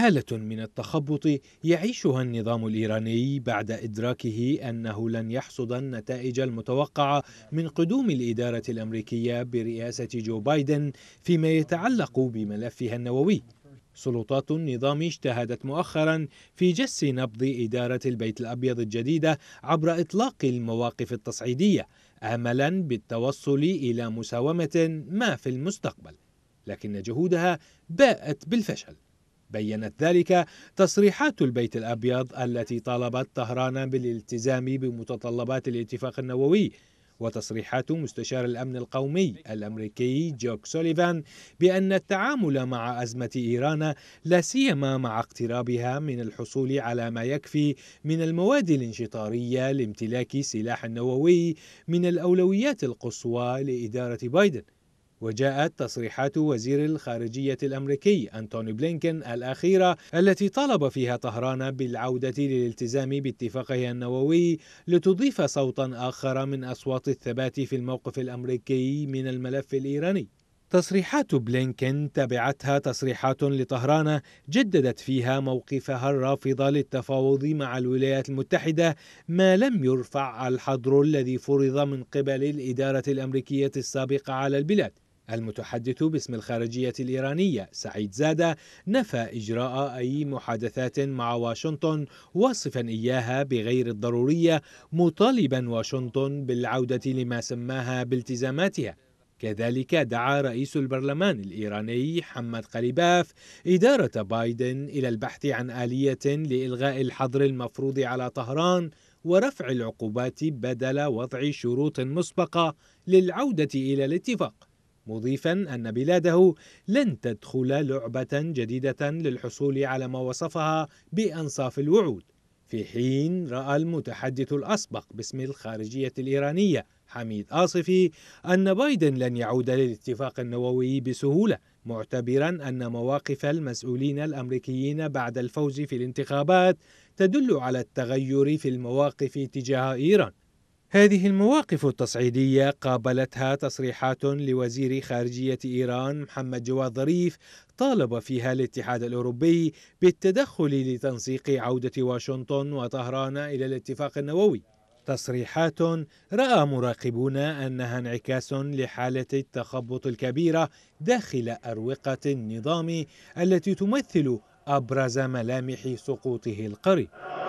حالة من التخبط يعيشها النظام الإيراني بعد إدراكه أنه لن يحصد النتائج المتوقعة من قدوم الإدارة الأمريكية برئاسة جو بايدن فيما يتعلق بملفها النووي سلطات النظام اجتهدت مؤخرا في جس نبض إدارة البيت الأبيض الجديدة عبر إطلاق المواقف التصعيدية آملا بالتوصل إلى مساومة ما في المستقبل لكن جهودها باءت بالفشل بينت ذلك تصريحات البيت الأبيض التي طالبت طهران بالالتزام بمتطلبات الاتفاق النووي وتصريحات مستشار الأمن القومي الأمريكي جوك سوليفان بأن التعامل مع أزمة إيران لا سيما مع اقترابها من الحصول على ما يكفي من المواد الانشطارية لامتلاك سلاح نووي من الأولويات القصوى لإدارة بايدن وجاءت تصريحات وزير الخارجية الأمريكي أنتوني بلينكن الأخيرة التي طالب فيها طهران بالعودة للالتزام باتفاقها النووي لتضيف صوتا آخر من أصوات الثبات في الموقف الأمريكي من الملف الإيراني تصريحات بلينكن تبعتها تصريحات لطهران جددت فيها موقفها الرافض للتفاوض مع الولايات المتحده ما لم يرفع الحظر الذي فرض من قبل الاداره الامريكيه السابقه على البلاد المتحدث باسم الخارجية الإيرانية سعيد زادة نفى إجراء أي محادثات مع واشنطن واصفا إياها بغير الضرورية مطالبا واشنطن بالعودة لما سماها بالتزاماتها كذلك دعا رئيس البرلمان الإيراني حمد قليباف إدارة بايدن إلى البحث عن آلية لإلغاء الحظر المفروض على طهران ورفع العقوبات بدل وضع شروط مسبقة للعودة إلى الاتفاق مضيفا أن بلاده لن تدخل لعبة جديدة للحصول على ما وصفها بأنصاف الوعود في حين رأى المتحدث الأسبق باسم الخارجية الإيرانية حميد آصفي أن بايدن لن يعود للاتفاق النووي بسهولة معتبرا أن مواقف المسؤولين الأمريكيين بعد الفوز في الانتخابات تدل على التغير في المواقف تجاه إيران هذه المواقف التصعيدية قابلتها تصريحات لوزير خارجية إيران محمد جواد ظريف طالب فيها الاتحاد الأوروبي بالتدخل لتنسيق عودة واشنطن وطهران إلى الاتفاق النووي تصريحات راى مراقبون انها انعكاس لحاله التخبط الكبيره داخل اروقه النظام التي تمثل ابرز ملامح سقوطه القريب